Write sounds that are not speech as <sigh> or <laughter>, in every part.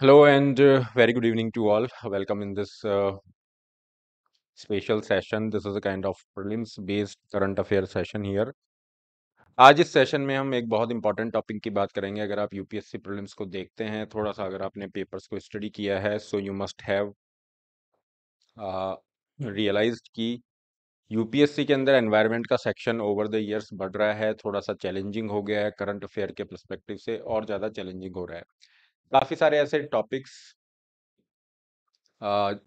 Hello and uh, very good evening to all. Welcome in this uh, special session. This is a kind of prelims based current affair session here. आज इस session में हम एक बहुत important topic की बात करेंगे अगर आप यूपीएससी प्रीलिम्स को देखते हैं थोड़ा सा अगर आपने पेपर्स को स्टडी किया है so you must have realised कि यूपीएससी के अंदर एनवायरनमेंट का सेक्शन ओवर द इयर्स बढ़ रहा है थोड़ा सा चैलेंजिंग हो गया है करंट अफेयर के परस्पेक्टिव से और ज़्यादा चैलेंजिंग हो रहा है काफ़ी सारे ऐसे टॉपिक्स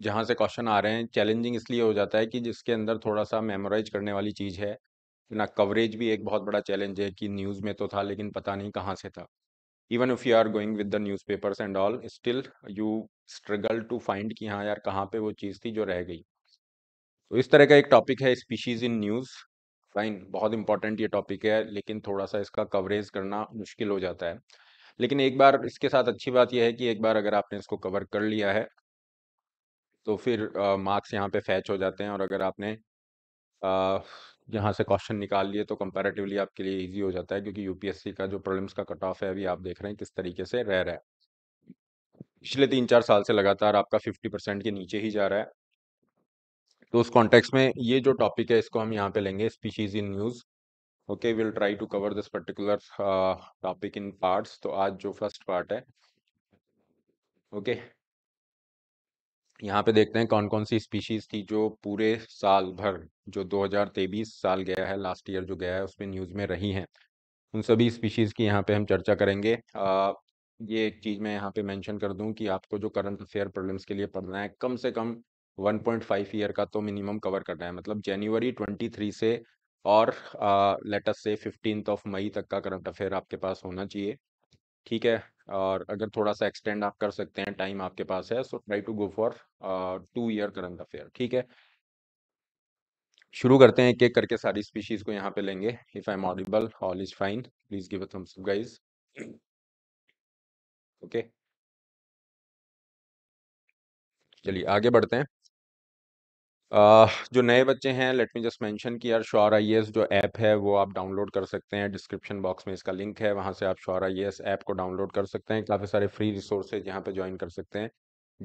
जहाँ से क्वेश्चन आ रहे हैं चैलेंजिंग इसलिए हो जाता है कि जिसके अंदर थोड़ा सा मेमोराइज करने वाली चीज़ है ना कवरेज भी एक बहुत बड़ा चैलेंज है कि न्यूज़ में तो था लेकिन पता नहीं कहाँ से था even if you are going with the newspapers and all still you struggle to find कि हाँ यार कहाँ पे वो चीज़ थी जो रह गई तो इस तरह का एक टॉपिक है स्पीशीज़ इन न्यूज़ फाइन बहुत इंपॉर्टेंट ये टॉपिक है लेकिन थोड़ा सा इसका कवरेज करना मुश्किल हो जाता है लेकिन एक बार इसके साथ अच्छी बात यह है कि एक बार अगर आपने इसको कवर कर लिया है तो फिर मार्क्स यहाँ पे फैच हो जाते हैं और अगर आपने यहाँ से क्वेश्चन निकाल लिए तो कंपैरेटिवली आपके लिए इजी हो जाता है क्योंकि यूपीएससी का जो प्रॉब्लम्स का कट ऑफ है अभी आप देख रहे हैं किस तरीके से रह रहा है पिछले तीन चार साल से लगातार आपका फिफ्टी परसेंट के नीचे ही जा रहा है तो उस कॉन्टेक्स्ट में ये जो टॉपिक है इसको हम यहाँ पे लेंगे species in news okay will try to cover this particular topic in parts तो आज जो फर्स्ट पार्ट है ओके okay. यहाँ पे देखते हैं कौन कौन सी स्पीशीज थी जो पूरे साल भर जो 2023 साल गया है लास्ट ईयर जो गया है उसमें न्यूज़ में रही हैं उन सभी स्पीशीज़ की यहाँ पे हम चर्चा करेंगे आ, ये एक चीज़ मैं यहाँ पे मेंशन कर दूं कि आपको जो करंट अफेयर प्रॉब्लम्स के लिए पढ़ना है कम से कम 1.5 ईयर का तो मिनिमम कवर करना है मतलब जनवरी 23 से और let's say fifteen of May तक का करंट अफेयर आपके पास होना चाहिए ठीक है और अगर थोड़ा सा एक्सटेंड आप कर सकते हैं टाइम आपके पास है so try to go for two year current affair ठीक है शुरू करते हैं एक एक करके सारी स्पीशीज को यहाँ पे लेंगे if I am audible all is fine please give thumbs up guys okay चलिए आगे बढ़ते हैं जो नए बच्चे हैं लेट मी जस्ट मेंशन कि यार श्योर आई e जो ऐप है वो आप डाउनलोड कर सकते हैं डिस्क्रिप्शन बॉक्स में इसका लिंक है वहाँ से आप श्योर आई ऐप को डाउनलोड कर सकते हैं काफ़ी सारे फ्री रिसोर्सेज यहाँ पे ज्वाइन कर सकते हैं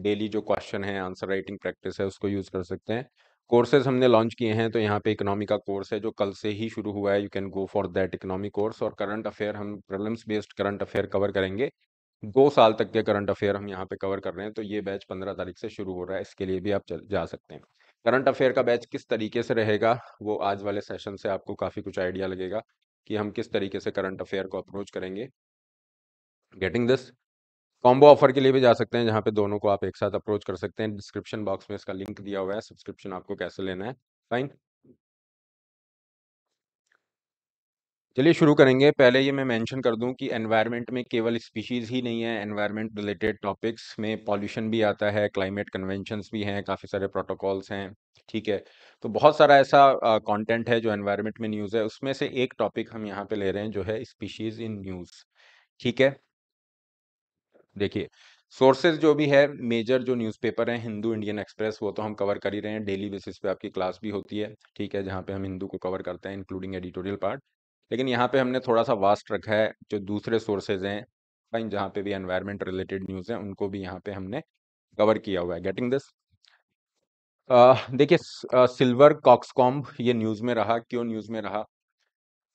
डेली जो क्वेश्चन है आंसर राइटिंग प्रैक्टिस है उसको यूज़ कर सकते हैं कोर्सेज हमने लॉन्च किए हैं तो यहाँ पे इकनॉमी का कोर्स है जो कल से ही शुरू हुआ है you can go for that economy course और करंट अफेयर हम problems based current affair cover करेंगे दो साल तक के करंट अफेयर हम यहाँ पे कवर कर रहे हैं तो ये बैच पंद्रह तारीख से शुरू हो रहा है इसके लिए भी आप जा सकते हैं करंट अफेयर का बैच किस तरीके से रहेगा वो आज वाले सेशन से आपको काफ़ी कुछ आइडिया लगेगा कि हम किस तरीके से करंट अफेयर को अप्रोच करेंगे गेटिंग दिस कॉम्बो ऑफर के लिए भी जा सकते हैं जहाँ पे दोनों को आप एक साथ अप्रोच कर सकते हैं डिस्क्रिप्शन बॉक्स में इसका लिंक दिया हुआ है सब्सक्रिप्शन आपको कैसे लेना है फाइन चलिए शुरू करेंगे पहले ये मैं मेंशन कर दूं कि एनवायरनमेंट में केवल स्पीशीज़ ही नहीं है एनवायरनमेंट रिलेटेड टॉपिक्स में पॉल्यूशन भी आता है क्लाइमेट कन्वेंशंस भी हैं काफ़ी सारे प्रोटोकॉल्स हैं ठीक है तो बहुत सारा ऐसा कंटेंट है जो एनवायरनमेंट में न्यूज़ है उसमें से एक टॉपिक हम यहाँ पर ले रहे हैं जो है स्पीशीज़ इन न्यूज़ ठीक है देखिए सोर्सेज जो भी है मेजर जो न्यूज़पेपर हैं हिंदू इंडियन एक्सप्रेस वो तो हम कवर कर ही रहे हैं डेली बेसिस पे आपकी क्लास भी होती है ठीक है जहाँ पे हम हिंदू को कवर करते हैं इंक्लूडिंग एडिटोरियल पार्ट लेकिन यहाँ पे हमने थोड़ा सा वास्ट रखा है जो दूसरे सोर्सेज हैं फाइन जहाँ पे भी एनवायरमेंट रिलेटेड न्यूज़ हैं उनको भी यहाँ पे हमने कवर किया हुआ है गेटिंग दिस देखिए सिल्वर कॉक्सकॉम्ब ये न्यूज़ में रहा क्यों न्यूज़ में रहा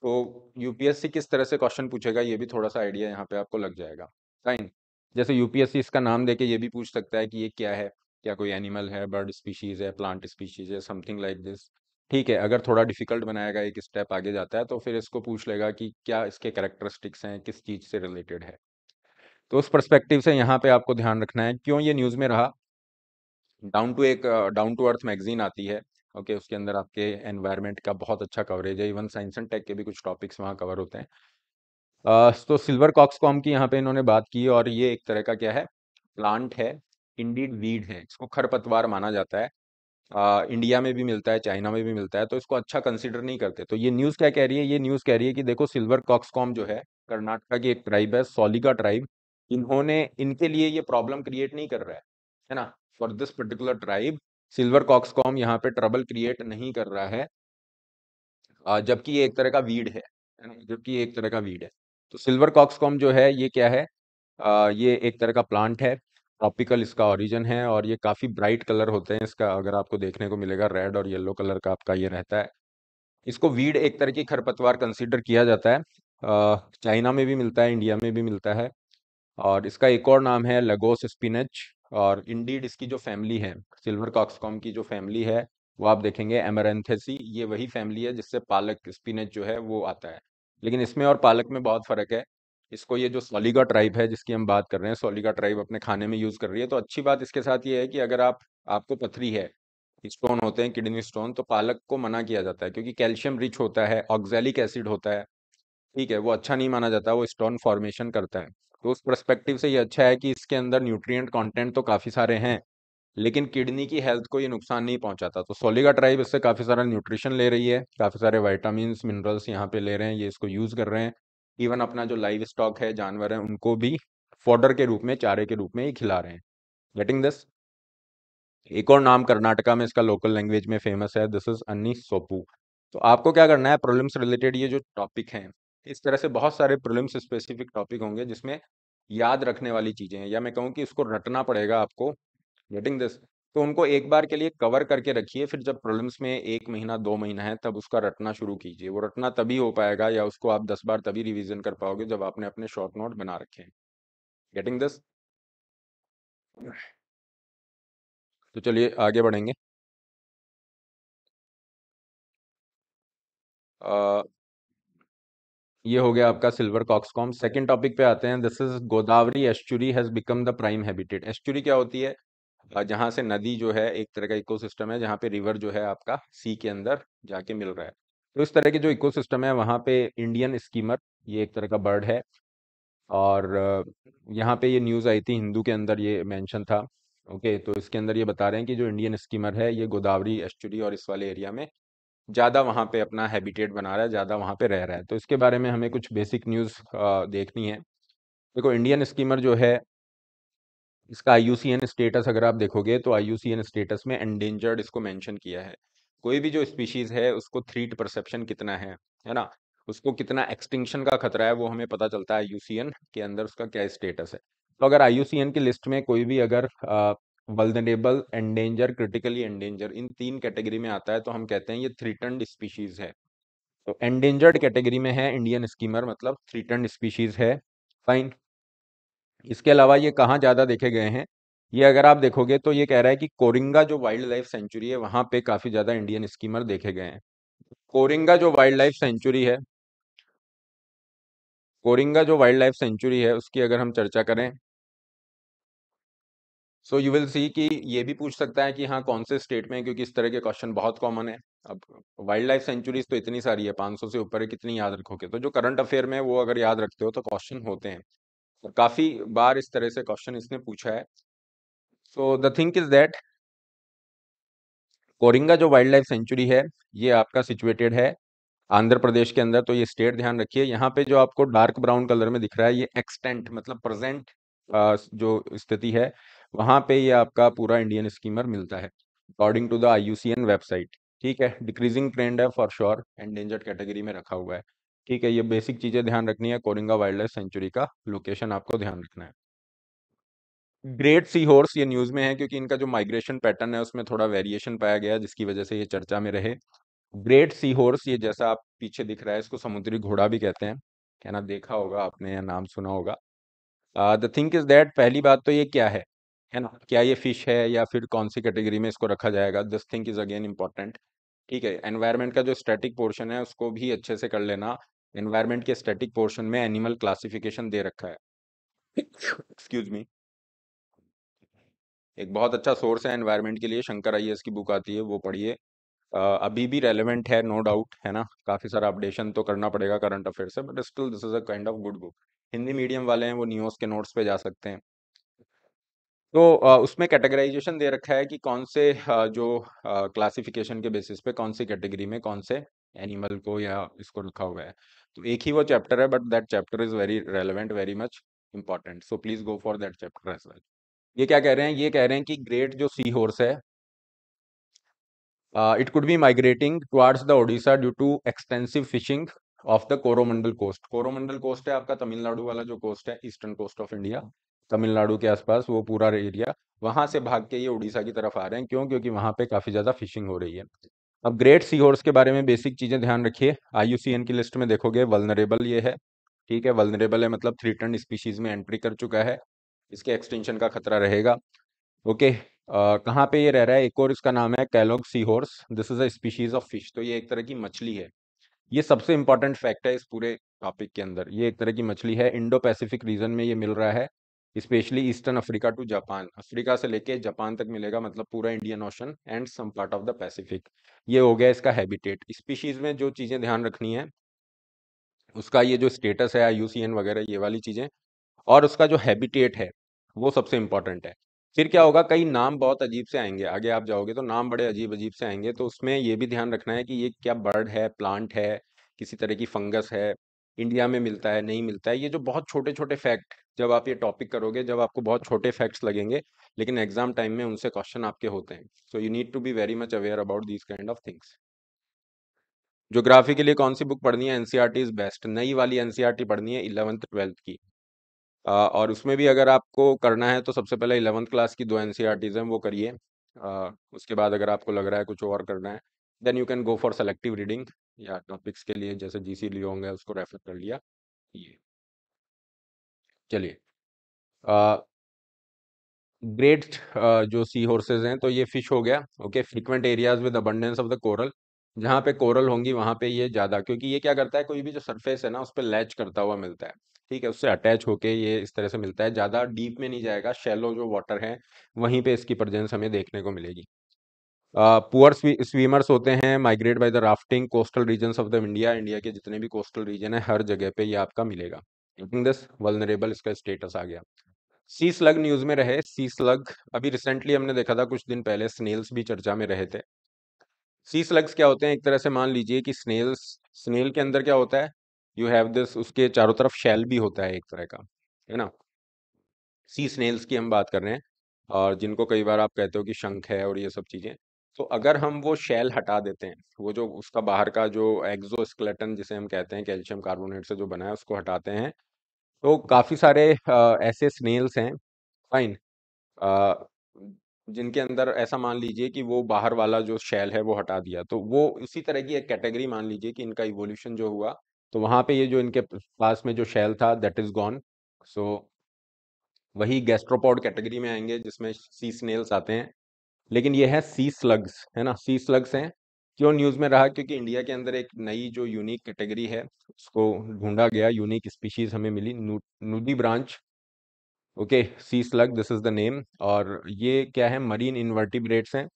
तो यूपीएससी किस तरह से क्वेश्चन पूछेगा ये भी थोड़ा सा आइडिया यहाँ पे आपको लग जाएगा फाइन जैसे यूपीएससी इसका नाम देके ये भी पूछ सकता है कि ये क्या है क्या कोई एनिमल है बर्ड स्पीशीज़ है प्लांट स्पीशीज़ है समथिंग लाइक दिस ठीक है अगर थोड़ा डिफिकल्ट बनाएगा एक स्टेप आगे जाता है तो फिर इसको पूछ लेगा कि क्या इसके करेक्टरिस्टिक्स हैं किस चीज़ से रिलेटेड है तो उस परस्पेक्टिव से यहाँ पे आपको ध्यान रखना है क्यों ये न्यूज़ में रहा डाउन टू एक डाउन टू अर्थ मैगजीन आती है ओके okay, उसके अंदर आपके एनवायरनमेंट का बहुत अच्छा कवरेज है इवन साइंस एंड टेक के भी कुछ टॉपिक्स वहाँ कवर होते हैं आ, तो सिल्वर कॉक्स कॉम की यहाँ पे इन्होंने बात की और ये एक तरह का क्या है प्लांट है इंडीड वीड है इसको खरपतवार माना जाता है आ, इंडिया में भी मिलता है चाइना में भी मिलता है तो इसको अच्छा कंसिडर नहीं करते तो ये न्यूज़ क्या कह रही है ये न्यूज़ कह रही है कि देखो सिल्वर कॉक्सकॉम जो है कर्नाटका की एक ट्राइब है सोलिका ट्राइब इन्होंने इनके लिए ये प्रॉब्लम क्रिएट नहीं कर रहा है है ना for this particular tribe silver cockscomb यहाँ पे ट्रबल क्रिएट नहीं कर रहा है जबकि ये एक तरह का वीड है जबकि ये एक तरह का वीड है तो सिल्वर कॉक्सकॉम जो है ये क्या है ये एक तरह का प्लांट है ट्रॉपिकल इसका ओरिजिन है और ये काफ़ी ब्राइट कलर होते हैं इसका अगर आपको देखने को मिलेगा रेड और येलो कलर का आपका ये रहता है इसको वीड एक तरह की खरपतवार कंसिडर किया जाता है चाइना में भी मिलता है इंडिया में भी मिलता है और इसका एक और नाम है लगोस स्पिनच और इंडीड इसकी जो फैमिली है सिल्वर कॉक्सकॉम की जो फैमिली है वो आप देखेंगे एमरेंथेसी ये वही फैमिली है जिससे पालक स्पिनच जो है वो आता है लेकिन इसमें और पालक में बहुत फ़र्क है इसको ये जो सोलिगा ट्राइब है जिसकी हम बात कर रहे हैं सोलिगा ट्राइब अपने खाने में यूज़ कर रही है तो अच्छी बात इसके साथ ये है कि अगर आप आपको पथरी है स्टोन होते हैं किडनी स्टोन तो पालक को मना किया जाता है क्योंकि कैल्शियम रिच होता है ऑक्जेलिक एसिड होता है ठीक है वो अच्छा नहीं माना जाता वो स्टोन फॉर्मेशन करता है तो उस परस्पेक्टिव से ये अच्छा है कि इसके अंदर न्यूट्रियट कॉन्टेंट तो काफ़ी सारे हैं लेकिन किडनी की हेल्थ को ये नुकसान नहीं पहुंचाता तो सोलिगा ट्राइब इससे काफ़ी सारा न्यूट्रिशन ले रही है काफ़ी सारे वाइटामस मिनरल्स यहाँ पे ले रहे हैं ये इसको यूज़ कर रहे हैं इवन अपना जो लाइव स्टॉक है जानवर है उनको भी फॉडर के रूप में चारे के रूप में ही खिला रहे हैं गेटिंग दिस एक और नाम कर्नाटका में इसका लोकल लैंग्वेज में फेमस है दिस इज अन्नी सोपू तो आपको क्या करना है प्रॉब्लम्स रिलेटेड ये जो टॉपिक हैं इस तरह से बहुत सारे प्रॉब्लम्स स्पेसिफिक टॉपिक होंगे जिसमें याद रखने वाली चीज़ें हैं या मैं कहूँ कि इसको रटना पड़ेगा आपको गेटिंग दिस तो उनको एक बार के लिए कवर करके रखिए फिर जब प्रॉब्लम्स में एक महीना दो महीना है तब उसका रटना शुरू कीजिए वो रटना तभी हो पाएगा या उसको आप दस बार तभी रिविजन कर पाओगे जब आपने अपने शॉर्ट नोट बना रखे हैं गेटिंग दिस तो चलिए आगे बढ़ेंगे आ, ये हो गया आपका सिल्वर कॉक्सकॉम सेकंड टॉपिक पे आते हैं this is Godavari estuary has become the prime habitat estuary क्या होती है जहाँ से नदी जो है एक तरह का इकोसिस्टम है जहाँ पे रिवर जो है आपका सी के अंदर जाके मिल रहा है तो इस तरह के जो इकोसिस्टम है वहाँ पे इंडियन स्कीमर ये एक तरह का बर्ड है और यहाँ पे ये न्यूज़ आई थी हिंदू के अंदर ये मेंशन था ओके तो इसके अंदर ये बता रहे हैं कि जो इंडियन स्कीमर है ये गोदावरी एस्चुरी और इस वाले एरिया में ज़्यादा वहाँ पे अपना हैबिटेट बना रहा है ज़्यादा वहाँ पे रह रहा है तो इसके बारे में हमें कुछ बेसिक न्यूज़ देखनी है देखो इंडियन स्कीमर जो है इसका आई स्टेटस अगर आप देखोगे तो आई स्टेटस में एंडेंजर्ड इसको मेंशन किया है कोई भी जो स्पीशीज़ है उसको थ्रीट परसेप्शन कितना है है ना उसको कितना एक्सटिंक्शन का खतरा है वो हमें पता चलता है आई के अंदर उसका क्या स्टेटस है तो अगर आई की लिस्ट में कोई भी अगर वल्दनेबल एंडेंजर क्रिटिकली एंडेंजर इन तीन कैटेगरी में आता है तो हम कहते हैं ये थ्रीटन्ड स्पीशीज है तो एंडेंजर्ड कैटेगरी में है इंडियन स्कीमर मतलब थ्रीटन्ड स्पीशीज है फाइन इसके अलावा ये कहाँ ज़्यादा देखे गए हैं ये अगर आप देखोगे तो ये कह रहा है कि कोरिंगा जो वाइल्ड लाइफ सेंचुरी है वहाँ पे काफ़ी ज़्यादा इंडियन स्कीमर देखे गए हैं कोरिंगा जो वाइल्ड लाइफ सेंचुरी है कोरिंगा जो वाइल्ड लाइफ सेंचुरी है उसकी अगर हम चर्चा करें सो यू विल सी कि ये भी पूछ सकता है कि हाँ कौन से स्टेट में क्योंकि इस तरह के क्वेश्चन बहुत कॉमन है अब वाइल्ड लाइफ सेंचुरीज तो इतनी सारी है 500 से ऊपर है कितनी याद रखोगे तो जो करंट अफेयर में वो अगर याद रखते हो तो क्वेश्चन होते हैं और काफ़ी बार इस तरह से क्वेश्चन इसने पूछा है so the think is that Coringa जो वाइल्ड लाइफ सेंचुरी है ये आपका सिचुएटेड है आंध्र प्रदेश के अंदर तो ये स्टेट ध्यान रखिए यहाँ पे जो आपको डार्क ब्राउन कलर में दिख रहा है ये एक्सटेंट मतलब प्रेजेंट जो स्थिति है वहां पे ये आपका पूरा इंडियन स्कीमर मिलता है according to the I website ठीक है डिक्रीजिंग ट्रेंड है for sure endangered category में रखा हुआ है ठीक है ये बेसिक चीजें ध्यान रखनी है कोरिंगा वाइल्ड लाइफ सेंचुरी का लोकेशन आपको ध्यान रखना है ग्रेट सी हॉर्स ये न्यूज़ में है क्योंकि इनका जो माइग्रेशन पैटर्न है उसमें थोड़ा वेरिएशन पाया गया जिसकी वजह से ये चर्चा में रहे ग्रेट सी हॉर्स ये जैसा आप पीछे दिख रहा है इसको समुद्री घोड़ा भी कहते हैं क्या ना देखा होगा आपने या नाम सुना होगा द थिंक इज दैट पहली बात तो ये क्या है है ना क्या ये फिश है या फिर कौन सी कैटेगरी में इसको रखा जाएगा this think is again important ठीक है एनवायरमेंट का जो स्टैटिक पोर्शन है उसको भी अच्छे से कर लेना एनवायरमेंट के स्टैटिक पोर्शन में एनिमल क्लासिफिकेशन दे रखा है एक्सक्यूज मी एक बहुत अच्छा सोर्स है एनवायरमेंट के लिए शंकर आई की बुक आती है वो पढ़िए अभी भी रेलिवेंट है नो no डाउट है ना काफ़ी सारा अपडेशन तो करना पड़ेगा करंट अफेयर से but still this is a kind of good book Hindi medium वाले हैं वो न्यूज़ के नोट्स पे जा सकते हैं तो आ, उसमें कैटेगराइजेशन दे रखा है कि कौन से आ, जो क्लासिफिकेशन के बेसिस पे कौन सी कैटेगरी में कौन से एनिमल को या इसको लिखा हुआ है तो एक ही वो चैप्टर है but that chapter is very relevant very much important so please go for that chapter as well ये क्या कह रहे हैं ये कह रहे हैं कि ग्रेट जो सी हॉर्स है it could be migrating towards the Odisha due to extensive fishing of the Coromandel coast Coromandel coast है आपका तमिलनाडु वाला जो कोस्ट है eastern coast of India Tamil Nadu के आसपास वो पूरा एरिया वहां से भाग के ये उड़ीसा की तरफ आ रहे हैं क्यों क्योंकि वहां पे काफी ज्यादा फिशिंग हो रही है अब ग्रेट सी होर्स के बारे में बेसिक चीज़ें ध्यान रखिए आई की लिस्ट में देखोगे वलनरेबल ये है ठीक है वलनरेबल है मतलब थ्री टन स्पीशीज़ में एंट्री कर चुका है इसके एक्सटेंशन का खतरा रहेगा ओके कहाँ पे ये रह रहा है एक और इसका नाम है Kellogg sea horse this is a species of fish तो ये एक तरह की मछली है ये सबसे इंपॉर्टेंट फैक्ट है इस पूरे टॉपिक के अंदर ये एक तरह की मछली है इंडो पैसिफिक रीजन में ये मिल रहा है specially eastern Africa to Japan Africa से लेके जापान तक मिलेगा मतलब पूरा Indian ocean and some part of the Pacific ये हो गया इसका हैबिटेट स्पीशीज में जो चीज़ें ध्यान रखनी है उसका ये जो स्टेटस है आई वगैरह ये वाली चीज़ें और उसका जो हैबिटेट है वो सबसे इंपॉर्टेंट है फिर क्या होगा कई नाम बहुत अजीब से आएंगे आगे आप जाओगे तो नाम बड़े अजीब अजीब से आएंगे तो उसमें ये भी ध्यान रखना है कि ये क्या बर्ड है प्लांट है किसी तरह की फंगस है इंडिया में मिलता है नहीं मिलता है ये जो बहुत छोटे छोटे फैक्ट जब आप ये टॉपिक करोगे जब आपको बहुत छोटे फैक्ट्स लगेंगे लेकिन एग्जाम टाइम में उनसे क्वेश्चन आपके होते हैं so you need to be very much aware about these kind of things geography के लिए कौन सी बुक पढ़नी है एनसीआर इज बेस्ट नई वाली एनसीआर e पढ़नी है इलेवंथ ट्वेल्थ की और उसमें भी अगर आपको करना है तो सबसे पहले इलेवंथ क्लास की दो टीज e हैं वो करिए उसके बाद अगर आपको लग रहा है कुछ और करना है then you can go for selective reading या टॉपिक्स के लिए जैसे जी सी लिए होंगे उसको रेफर कर लिया ये चलिए ग्रेट uh, जो सी हॉर्सेज हैं तो ये फिश हो गया okay frequent areas with abundance of the coral जहाँ पे कोरल होंगी वहाँ पे ये ज़्यादा क्योंकि ये क्या करता है कोई भी जो सरफेस है ना उस पर लैच करता हुआ मिलता है ठीक है उससे अटैच होके ये इस तरह से मिलता है ज़्यादा डीप में नहीं जाएगा शेलो जो वाटर है वहीं पे इसकी प्रजेंस हमें देखने को मिलेगी पुअर स्वीमर्स होते हैं migrate by the rafting coastal region of the India India के जितने भी कोस्टल रीजन है हर जगह पे ये आपका मिलेगा दिस वलनरेबल इसका स्टेटस आ गया सी स्लग न्यूज में रहे सी स्लग अभी रिसेंटली हमने देखा था कुछ दिन पहले स्नेल्स भी चर्चा में रहे थे सी स्लग्स क्या होते हैं एक तरह से मान लीजिए कि स्नेल्स स्नेल के अंदर क्या होता है यू हैव दिस उसके चारों तरफ शैल भी होता है एक तरह का है ना सी स्नेल्स की हम बात कर रहे हैं और जिनको कई बार आप कहते हो कि शंख है और ये सब चीज़ें तो अगर हम वो शेल हटा देते हैं वो जो उसका बाहर का जो एक्सोस्केलेटन जिसे हम कहते हैं कैल्शियम कार्बोनेट से जो बना है उसको हटाते हैं तो काफ़ी सारे आ, ऐसे स्नेल्स हैं फाइन जिनके अंदर ऐसा मान लीजिए कि वो बाहर वाला जो शेल है वो हटा दिया तो वो इसी तरह की एक कैटेगरी मान लीजिए कि इनका इवोल्यूशन जो हुआ तो वहाँ पे ये जो इनके पास में जो शेल था दैट इज़ गॉन सो वही गैस्ट्रोपॉड कैटेगरी में आएंगे जिसमें सी स्नेल्स आते हैं लेकिन ये है सी स्लग्स है ना सी स्लग्स हैं क्यों न्यूज़ में रहा क्योंकि इंडिया के अंदर एक नई जो यूनिक कैटेगरी है उसको ढूंढा गया यूनिक स्पीशीज हमें मिली नू, branch okay sea slug this is the name और ये क्या है मरीन इन्वर्टिब्रेट्स हैं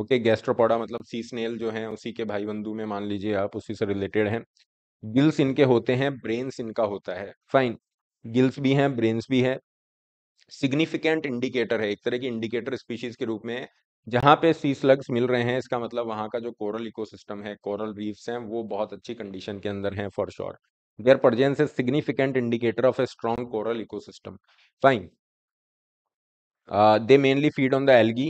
ओके गैस्ट्रोपोडा मतलब सी स्नेल जो है उसी के भाई बंधु में मान लीजिए आप उसी से रिलेटेड हैं गिल्स इनके होते हैं ब्रेन्स इनका होता है फाइन गिल्स भी हैं ब्रेन्स भी है सिग्निफिकेंट इंडिकेटर है एक तरह की इंडिकेटर स्पीशीज के रूप में जहाँ पे सी स्लग्स मिल रहे हैं इसका मतलब वहाँ का जो कोरल इकोसिस्टम है कोरल रीफ्स हैं वो बहुत अच्छी कंडीशन के अंदर हैं for sure their presence a significant indicator of a strong coral ecosystem fine they mainly feed on the algae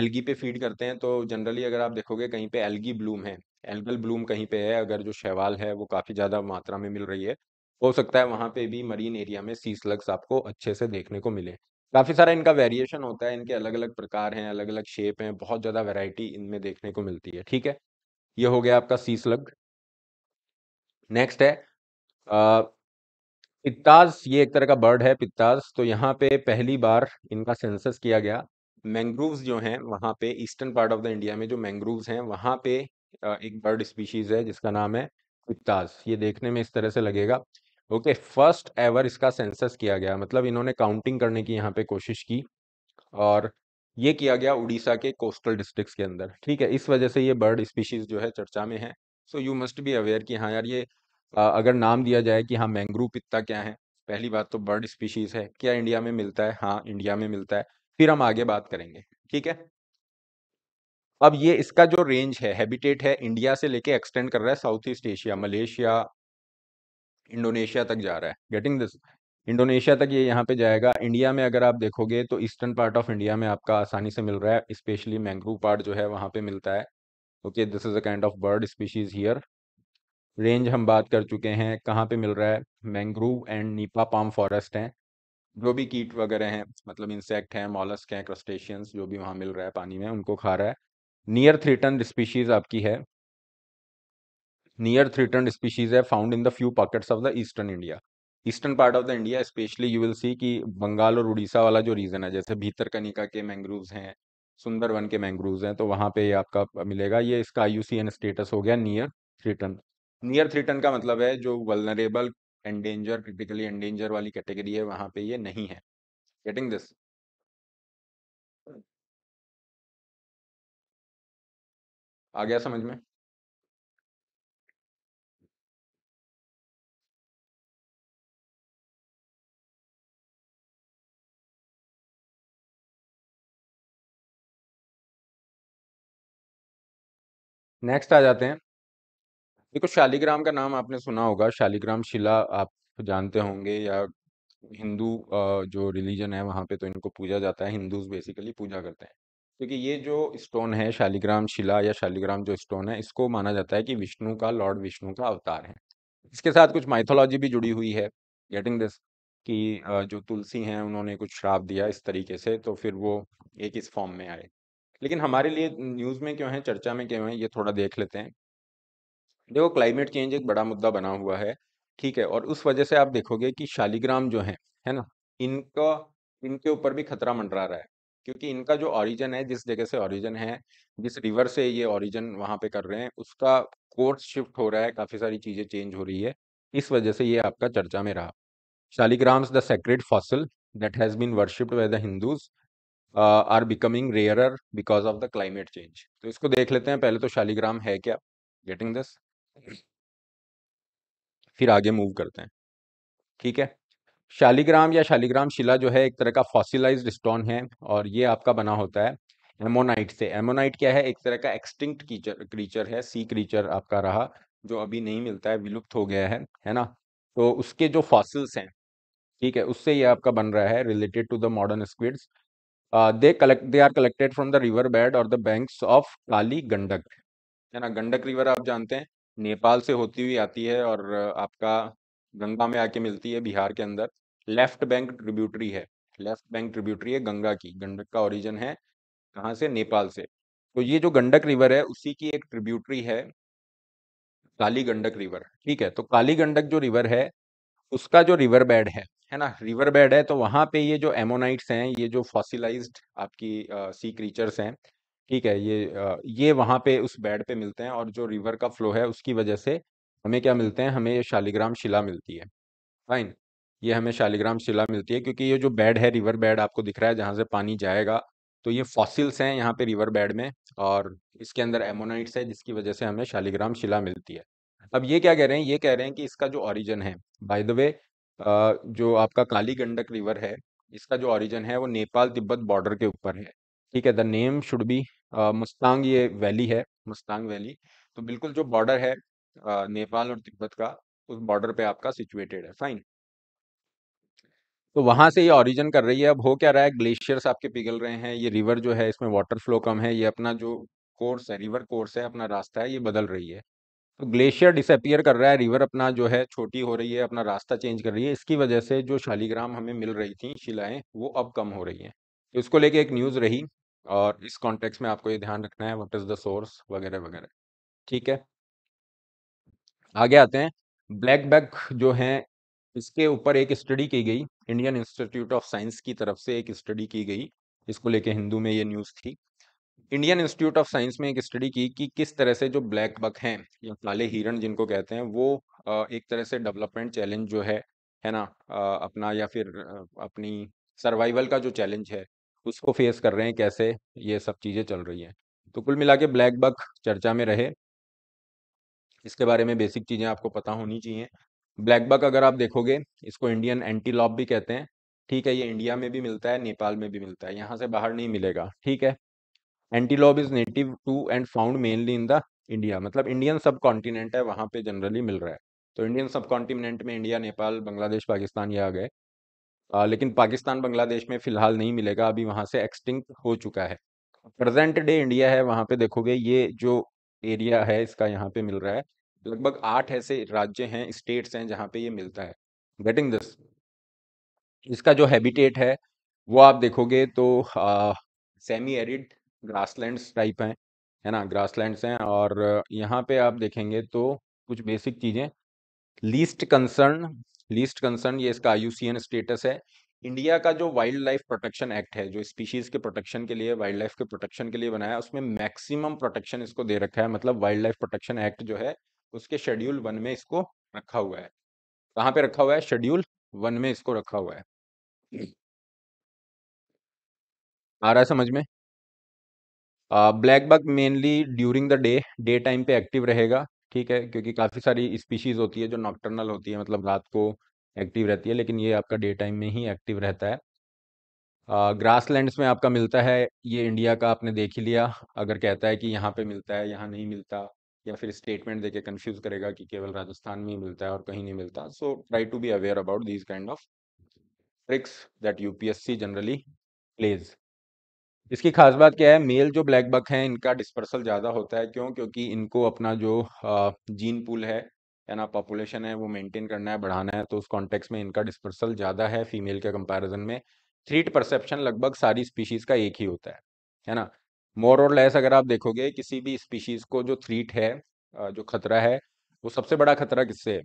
algae पे फीड करते हैं तो जनरली अगर आप देखोगे कहीं पे एलगी ब्लूम है एल्गल ब्लूम कहीं पे है अगर जो शैवाल है वो काफ़ी ज़्यादा मात्रा में मिल रही है हो सकता है वहां पे भी मरीन एरिया में सी स्लग्स आपको अच्छे से देखने को मिले काफ़ी सारा इनका वेरिएशन होता है, इनके अलग-अलग प्रकार हैं, अलग-अलग शेप हैं, बहुत ज़्यादा वैरायटी इनमें देखने को मिलती है, ठीक है? ये हो गया आपका सी स्लग। नेक्स्ट है पित्ताज ये एक तरह का बर्ड है पित्ताज तो यहाँ पे पहली बार इनका सेंसस किया गया। मैंग्रोव्स जो हैं, वहाँ पे eastern part of the India में जो मैंग्रोव्स हैं, वहाँ पे एक बर्ड स्पीशीज़ है जिसका नाम है पित्ताज ये देखने में इस तरह से लगेगा। ओके फर्स्ट एवर इसका सेंसस किया गया मतलब इन्होंने काउंटिंग करने की यहाँ पे कोशिश की और ये किया गया उड़ीसा के कोस्टल डिस्ट्रिक्ट्स के अंदर ठीक है इस वजह से ये बर्ड स्पीशीज जो है चर्चा में है so you must be aware कि हाँ यार ये आ, अगर नाम दिया जाए कि हाँ मैंग्रू पिता क्या है पहली बात तो बर्ड स्पीशीज है क्या इंडिया में मिलता है हाँ इंडिया में मिलता है फिर हम आगे बात करेंगे ठीक है अब ये इसका जो रेंज है हैबिटेट है इंडिया से लेके एक्सटेंड कर रहा है south east Asia Malaysia Indonesia तक जा रहा है गेटिंग दिस इंडोनेशिया तक ये यहाँ पे जाएगा इंडिया में अगर आप देखोगे तो ईस्टर्न पार्ट ऑफ इंडिया में आपका आसानी से मिल रहा है स्पेशली मैंग्रोव पार्ट जो है वहाँ पे मिलता है okay this is a kind of bird species here range हम बात कर चुके हैं कहाँ पे मिल रहा है mangrove and nipa palm forest हैं जो भी कीट वगैरह हैं मतलब इंसेक्ट हैं मॉलस्क हैं क्रस्टेशियंस जो भी वहाँ मिल रहा है पानी में उनको खा रहा है नियर थ्रीटन स्पीशीज आपकी है नियर थ्रिटन स्पीशीज है found in the few pockets of the eastern India eastern part of the India specially you will see कि बंगाल और उड़ीसा वाला जो रीजन है जैसे भीतर कनिका के मैंग्रोव हैं सुंदरवन के मैंग्रोव्स हैं तो वहाँ पे आपका मिलेगा ये इसका आई स्टेटस हो गया नियर थ्रिटन नियर थ्रिटन का मतलब है जो वलनरेबल एंडेंजर क्रिटिकली एंडेंजर वाली कैटेगरी है वहाँ पे ये नहीं है गेटिंग दिस आ गया समझ में नेक्स्ट आ जाते हैं देखो शालिग्राम का नाम आपने सुना होगा शालीग्राम शिला आप जानते होंगे या हिंदू जो रिलीजन है वहाँ पे तो इनको पूजा जाता है हिंदूज बेसिकली पूजा करते हैं क्योंकि ये जो स्टोन है शालीग्राम शिला या शालीग्राम जो स्टोन है इसको माना जाता है कि विष्णु का लॉर्ड विष्णु का अवतार है इसके साथ कुछ माइथोलॉजी भी जुड़ी हुई है गेटिंग दिस कि जो तुलसी हैं उन्होंने कुछ श्राप दिया इस तरीके से तो फिर वो एक इस फॉर्म में आए लेकिन हमारे लिए न्यूज़ में क्यों है चर्चा में क्यों है ये थोड़ा देख लेते हैं देखो क्लाइमेट चेंज एक बड़ा मुद्दा बना हुआ है ठीक है और उस वजह से आप देखोगे कि शालीग्राम जो है है ना इनका इनके ऊपर भी खतरा मंडरा रहा है क्योंकि इनका जो ऑरिजन है जिस जगह से ऑरिजन है जिस रिवर से ये ऑरिजन वहां पे कर रहे हैं उसका कोर्स शिफ्ट हो रहा है काफ़ी सारी चीज़ें चेंज हो रही है इस वजह से ये आपका चर्चा में रहा Shaligram the sacred fossil that has been worshipped by the Hindus are becoming rarer because of the climate change तो इसको देख लेते हैं पहले तो शालीग्राम है क्या गेटिंग दिस फिर आगे मूव करते हैं ठीक है शालीग्राम या शालीग्राम शिला जो है एक तरह का फॉसिलाइज्ड स्टोन है और ये आपका बना होता है एमोनाइट से एमोनाइट क्या है एक तरह का एक्सटिंक्ट क्रीचर है सी क्रीचर आपका रहा जो अभी नहीं मिलता है विलुप्त हो गया है है ना तो उसके जो फॉसिल्स हैं ठीक है उससे ये आपका बन रहा है related to the modern squids they collect they are collected from the river bed और the banks of Kali Gandak है ना गंडक रिवर आप जानते हैं नेपाल से होती हुई आती है और uh, आपका गंगा में आके मिलती है बिहार के अंदर लेफ्ट बैंक ट्रिब्यूटरी है लेफ्ट बैंक ट्रिब्यूटरी है गंगा की गंडक का ओरिजिन है कहाँ से नेपाल से तो ये जो गंडक रिवर है उसी की एक ट्रिब्यूटरी है काली गंडक रिवर ठीक है तो काली गंडक जो रिवर है उसका जो रिवर बेड है है ना रिवर बेड है तो वहाँ पे ये जो एमोनाइट्स हैं ये जो फॉसिलाइज्ड आपकी सी क्रीचर्स हैं ठीक है ये आ, ये वहाँ पे उस बेड पे मिलते हैं और जो रिवर का फ्लो है उसकी वजह से हमें क्या मिलते हैं हमें ये शालिग्राम शिला मिलती है फाइन ये हमें शालिग्राम शिला मिलती है क्योंकि ये जो बेड है रिवर बेड आपको दिख रहा है जहाँ से पानी जाएगा तो ये फॉसिल्स हैं यहाँ पे रिवर बेड में और इसके अंदर एमोनाइट्स है जिसकी वजह से हमें शालिग्राम शिला मिलती है अब ये क्या कह रहे हैं ये कह रहे हैं कि इसका जो ऑरिजन है बाय द वे जो आपका काली गंडक रिवर है, इसका जो ऑरिजन है वो नेपाल-तिब्बत बॉर्डर के ऊपर है। ठीक है? The name should be Mustang ये वैली है, मुस्तांग वैली। तो बिल्कुल जो बॉर्डर है नेपाल और तिब्बत का, उस बॉर्डर पे आपका सिचुएटेड है। फाइन। तो वहां से ये ऑरिजन कर रही है। अब हो क्या रहा है ग्लेशियर्स आपके पिघल रहे हैं, ये रिवर जो है इसमें वाटर फ्लो कम है, ये अपना जो कोर्स है, रिवर कोर्स है, अपना रास्ता है, ये बदल रही है। तो ग्लेशियर डिसअपियर कर रहा है रिवर अपना जो है छोटी हो रही है अपना रास्ता चेंज कर रही है इसकी वजह से जो शालीग्राम हमें मिल रही थी शिलाएं वो अब कम हो रही हैं इसको लेके एक न्यूज़ रही और इस कॉन्टेक्स में आपको ये ध्यान रखना है व्हाट इज़ द सोर्स वगैरह वगैरह ठीक है आगे आते हैं ब्लैक बैग जो हैं इसके ऊपर एक स्टडी की गई इंडियन इंस्टीट्यूट ऑफ साइंस की तरफ से एक स्टडी की गई इसको लेके हिंदू में ये न्यूज़ थी इंडियन इंस्टीट्यूट ऑफ साइंस में एक स्टडी की कि किस तरह से जो ब्लैक बक हैं या काले हिरण जिनको कहते हैं वो एक तरह से डेवलपमेंट चैलेंज जो है है ना अपना या फिर अपनी सर्वाइवल का जो चैलेंज है उसको फेस कर रहे हैं कैसे ये सब चीज़ें चल रही हैं तो कुल मिला के ब्लैक बक चर्चा में रहे इसके बारे में बेसिक चीज़ें आपको पता होनी चाहिए ब्लैक बक अगर आप देखोगे इसको इंडियन एंटीलॉप भी कहते हैं ठीक है ये इंडिया में भी मिलता है नेपाल में भी मिलता है यहाँ से बाहर नहीं मिलेगा ठीक है antelope is native to and found mainly in the India मतलब इंडियन सब कॉन्टिनेंट है वहाँ पे जनरली मिल रहा है तो इंडियन सब कॉन्टिनेंट में इंडिया नेपाल बांग्लादेश पाकिस्तान ये आ गए लेकिन पाकिस्तान बांग्लादेश में फिलहाल नहीं मिलेगा अभी वहाँ से एक्सटिंक्ट हो चुका है प्रेजेंट डे इंडिया है वहाँ पे देखोगे ये जो एरिया है इसका यहाँ पे मिल रहा है लगभग आठ ऐसे राज्य हैं स्टेट्स हैं जहाँ पे ये मिलता है गेटिंग दिस इसका जो हैबिटेट है वो आप देखोगे तो सेमी एरिड ग्रासलैंड्स टाइप हैं है ना ग्रासलैंड्स हैं और यहाँ पे आप देखेंगे तो कुछ बेसिक चीज़ें लीस्ट कंसर्न लीस्ट कंसर्न ये इसका आयुसीएन स्टेटस है इंडिया का जो वाइल्ड लाइफ प्रोटेक्शन एक्ट है जो स्पीशीज के प्रोटेक्शन के लिए वाइल्ड लाइफ के प्रोटेक्शन के लिए बनाया उसमें मैक्सिमम प्रोटेक्शन इसको दे रखा है मतलब वाइल्ड लाइफ प्रोटेक्शन एक्ट जो है उसके शेड्यूल वन में इसको रखा हुआ है कहाँ पे रखा हुआ है शेड्यूल वन में इसको रखा हुआ है आ रहा है समझ में black buck mainly during the day day time पे एक्टिव रहेगा ठीक है क्योंकि काफ़ी सारी स्पीशीज़ होती है जो नॉक्टर्नल होती है मतलब रात को एक्टिव रहती है लेकिन ये आपका डे टाइम में ही एक्टिव रहता है ग्रास uh, में आपका मिलता है ये इंडिया का आपने देख ही लिया अगर कहता है कि यहाँ पे मिलता है यहाँ नहीं मिलता या फिर स्टेटमेंट देके कंफ्यूज करेगा कि केवल राजस्थान में ही मिलता है और कहीं नहीं मिलता so try to be aware about these kind of tricks that UPSC generally plays इसकी खास बात क्या है मेल जो ब्लैक बक हैं इनका डिस्पर्सल ज़्यादा होता है क्यों क्योंकि इनको अपना जो जीन पूल है या ना पॉपुलेशन है वो मेंटेन करना है बढ़ाना है तो उस कॉन्टेक्स में इनका डिस्पर्सल ज़्यादा है फीमेल के कंपैरिजन में थ्रीट परसेप्शन लगभग सारी स्पीशीज़ का एक ही होता है है ना मोर और लेस अगर आप देखोगे किसी भी स्पीशीज़ को जो थ्रीट है जो खतरा है वो सबसे बड़ा खतरा किससे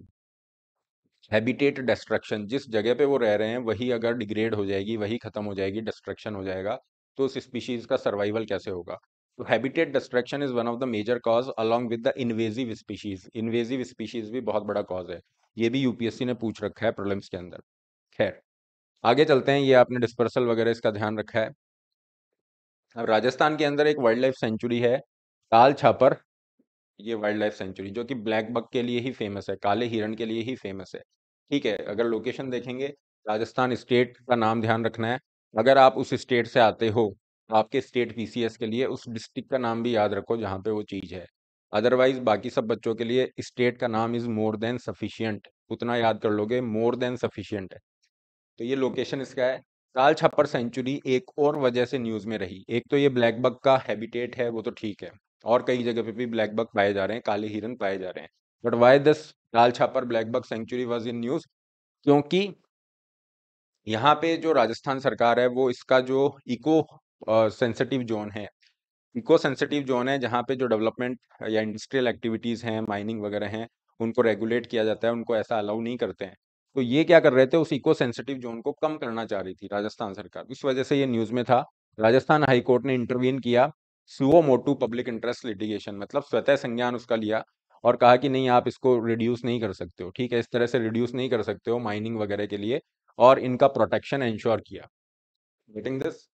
हैबिटेट डिस्ट्रक्शन जिस जगह पे वो रह रहे हैं वही अगर डिग्रेड हो जाएगी वही खत्म हो जाएगी डिस्ट्रक्शन हो जाएगा तो उस स्पीशीज का सर्वाइवल कैसे होगा तो habitat destruction is one of the major cause along with the invasive species invasive species भी बहुत बड़ा कॉज है ये भी यूपीएससी ने पूछ रखा है प्रॉब्लम्स के अंदर खैर आगे चलते हैं ये आपने डिस्पर्सल वगैरह इसका ध्यान रखा है अब राजस्थान के अंदर एक वाइल्ड लाइफ सेंचुरी है ताल छापर ये वाइल्ड लाइफ सेंचुरी जो कि ब्लैक बक के लिए ही फेमस है काले हिरण के लिए ही फेमस है ठीक है अगर लोकेशन देखेंगे राजस्थान स्टेट का नाम ध्यान रखना है अगर आप उस स्टेट से आते हो आपके स्टेट पी के लिए उस डिस्ट्रिक्ट का नाम भी याद रखो जहाँ पे वो चीज़ है अदरवाइज बाकी सब बच्चों के लिए स्टेट का नाम इज़ मोर देन सफिशियंट उतना याद कर लोगे मोर देन सफिशियंट है तो ये लोकेशन इसका है साल छप्पर सेंचुरी एक और वजह से न्यूज़ में रही एक तो ये ब्लैक का हैबिटेट है वो तो ठीक है और कई जगह पे भी ब्लैक बग पाए जा रहे हैं काले हिरन पाए जा रहे हैं but why this Lal Chhapar black buck sanctuary was in news क्योंकि यहाँ पे जो राजस्थान सरकार है वो इसका जो इको सेंसिटिव जोन है इको सेंसिटिव जोन है जहाँ पे जो डेवलपमेंट या इंडस्ट्रियल एक्टिविटीज़ हैं माइनिंग वगैरह हैं उनको रेगुलेट किया जाता है उनको ऐसा अलाउ नहीं करते हैं तो ये क्या कर रहे थे उस इको सेंसिटिव जोन को कम करना चाह रही थी राजस्थान सरकार इस वजह से ये न्यूज़ में था राजस्थान हाईकोर्ट ने इंटरवीन किया suo motu public interest litigation मतलब स्वतः संज्ञान उसका लिया और कहा कि नहीं आप इसको रिड्यूस नहीं कर सकते हो ठीक है इस तरह से रिड्यूस नहीं कर सकते हो माइनिंग वगैरह के लिए और इनका प्रोटेक्शन एंश्योर किया गेटिंग दिस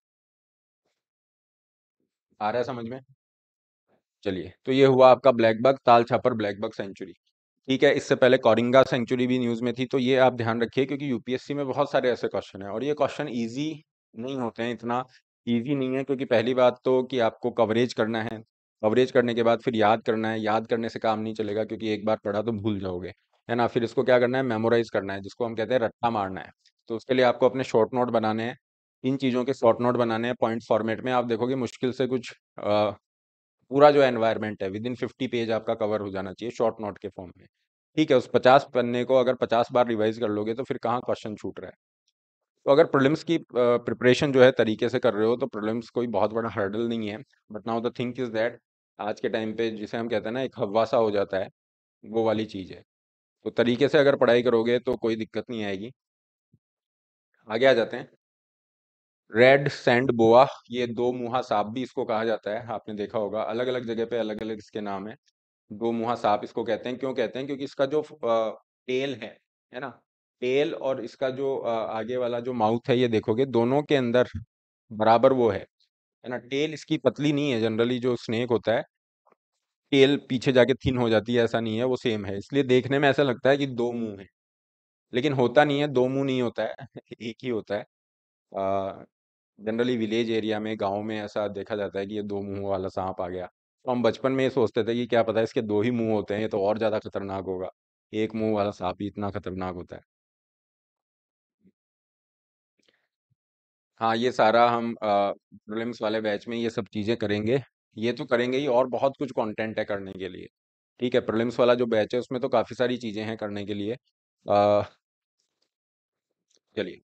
आ रहा है समझ में चलिए तो ये हुआ आपका ब्लैक बग ताल छापर ब्लैक बग सेंचुरी ठीक है इससे पहले कोरिंगा सेंचुरी भी न्यूज़ में थी तो ये आप ध्यान रखिए क्योंकि यूपीएससी में बहुत सारे ऐसे क्वेश्चन हैं और ये क्वेश्चन ईजी नहीं होते हैं इतना ईजी नहीं है क्योंकि पहली बात तो कि आपको कवरेज करना है कवरेज करने के बाद फिर याद करना है याद करने से काम नहीं चलेगा क्योंकि एक बार पढ़ा तो भूल जाओगे है ना फिर इसको क्या करना है मेमोराइज करना है जिसको हम कहते हैं रट्टा मारना है तो उसके लिए आपको अपने शॉर्ट नोट बनाने हैं इन चीज़ों के शॉर्ट नोट बनाने हैं पॉइंट फॉर्मेट में आप देखोगे मुश्किल से कुछ आ, पूरा जो एनवायरनमेंट है विद इन फिफ्टी पेज आपका कवर हो जाना चाहिए शॉर्ट नोट के फॉर्म में ठीक है उस पचास पन्ने को अगर पचास बार रिवाइज कर लोगे तो फिर कहाँ क्वेश्चन छूट रहा है तो अगर प्रॉब्लम्स की प्रिपरेशन जो है तरीके से कर रहे हो तो प्रॉब्लम्स कोई बहुत बड़ा हर्डल नहीं है but now the think is that आज के टाइम पे जिसे हम कहते हैं ना एक हवासा हो जाता है वो वाली चीज़ है तो तरीके से अगर पढ़ाई करोगे तो कोई दिक्कत नहीं आएगी आगे आ जाते हैं रेड सैंड बोआ ये दो मुहा सांप भी इसको कहा जाता है आपने देखा होगा अलग अलग जगह पे अलग अलग इसके नाम है दो मुहा सांप इसको कहते हैं क्यों कहते हैं क्योंकि इसका जो टेल है है ना टेल और इसका जो आगे वाला जो माउथ है ये देखोगे दोनों के अंदर बराबर वो है है ना टेल इसकी पतली नहीं है जनरली जो स्नेक होता है टेल पीछे जाके थिन हो जाती है ऐसा नहीं है वो सेम है इसलिए देखने में ऐसा लगता है कि दो मुंह है लेकिन होता नहीं है, दो मुँह नहीं होता है <laughs> एक ही होता है। जनरली विलेज एरिया में, गाँव में ऐसा देखा जाता है कि ये दो मुँह वाला सांप आ गया। तो हम बचपन में ये सोचते थे कि क्या पता इसके दो ही मुँह होते हैं, ये तो और ज़्यादा खतरनाक होगा। एक मुँह वाला सांप ही इतना खतरनाक होता है। हाँ, ये सारा हम प्रॉब्लम्स वाले बैच में ये सब चीज़ें करेंगे। ये तो करेंगे ही और बहुत कुछ कंटेंट है करने के लिए। ठीक है, प्रॉब्लम्स वाला जो बैच है उसमें तो काफ़ी सारी चीज़ें हैं करने के लिए। आ, चलिए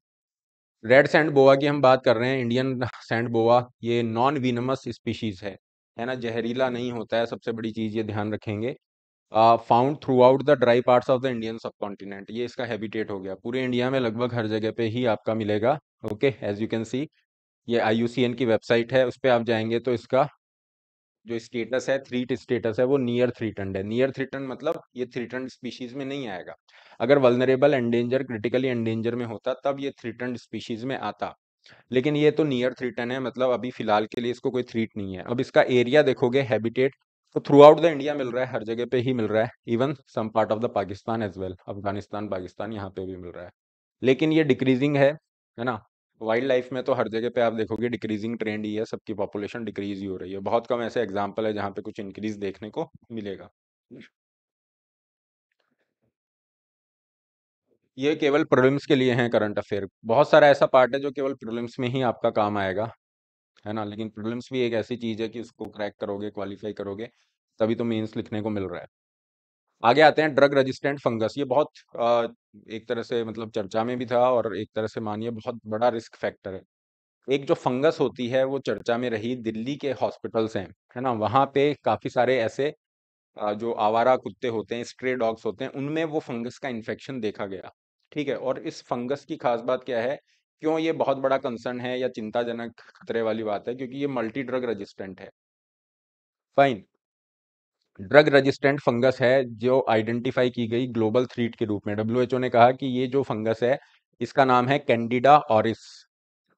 रेड सैंड बोवा की हम बात कर रहे हैं इंडियन सैंड बोवा ये नॉन विनमस स्पीशीज़ है है ना जहरीला नहीं होता है सबसे बड़ी चीज़ ये ध्यान रखेंगे found throughout the dry parts of the Indian sub continent ये इसका हैबिटेट हो गया पूरे इंडिया में लगभग हर जगह पे ही आपका मिलेगा okay as you can see ये आई की वेबसाइट है उस पर आप जाएंगे तो इसका जो स्टेटस है थ्री स्टेटस है वो नियर थ्रीटंड है नियर थ्रीटंड मतलब ये थ्रीटंड स्पीशीज में नहीं आएगा अगर वलनरेबल एंडेंजर क्रिटिकली एंडेंजर में होता तब ये थ्रीटंड स्पीशीज में आता लेकिन ये तो नियर थ्रीटन है मतलब अभी फिलहाल के लिए इसको कोई थ्रीट नहीं है अब इसका एरिया देखोगे हैबिटेट तो थ्रू आउट द इंडिया मिल रहा है हर जगह पे ही मिल रहा है even some part of the Pakistan as well Afghanistan Pakistan यहाँ पे भी मिल रहा है लेकिन ये डिक्रीजिंग है है ना वाइल्ड लाइफ में तो हर जगह पे आप देखोगे डिक्रीजिंग ट्रेंड ही है सबकी पॉपुलेशन डिक्रीज ही हो रही है बहुत कम ऐसे एग्जाम्पल है जहाँ पे कुछ इंक्रीज देखने को मिलेगा ये केवल प्रोब्लम्स के लिए हैं करंट अफेयर बहुत सारा ऐसा पार्ट है जो केवल प्रोब्लम्स में ही आपका काम आएगा है ना लेकिन प्रोब्लम्स भी एक ऐसी चीज़ है कि उसको क्रैक करोगे क्वालिफाई करोगे तभी तो मेंस लिखने को मिल रहा है आगे आते हैं ड्रग रेजिस्टेंट फंगस ये बहुत एक तरह से मतलब चर्चा में भी था और एक तरह से मानिए बहुत बड़ा रिस्क फैक्टर है एक जो फंगस होती है वो चर्चा में रही दिल्ली के हॉस्पिटल्स हैं है ना वहाँ पे काफ़ी सारे ऐसे जो आवारा कुत्ते होते हैं स्ट्रे डॉग्स होते हैं उनमें वो फंगस का इन्फेक्शन देखा गया ठीक है और इस फंगस की खास बात क्या है क्यों ये बहुत बड़ा कंसर्न है या चिंताजनक खतरे वाली बात है क्योंकि ये मल्टी ड्रग रजिस्टेंट है फाइन ड्रग रेजिस्टेंट फंगस है जो आइडेंटिफाई की गई ग्लोबल थ्रीट के रूप में डब्ल्यूएचओ ने कहा कि ये जो फंगस है इसका नाम है कैंडिडा ऑरिस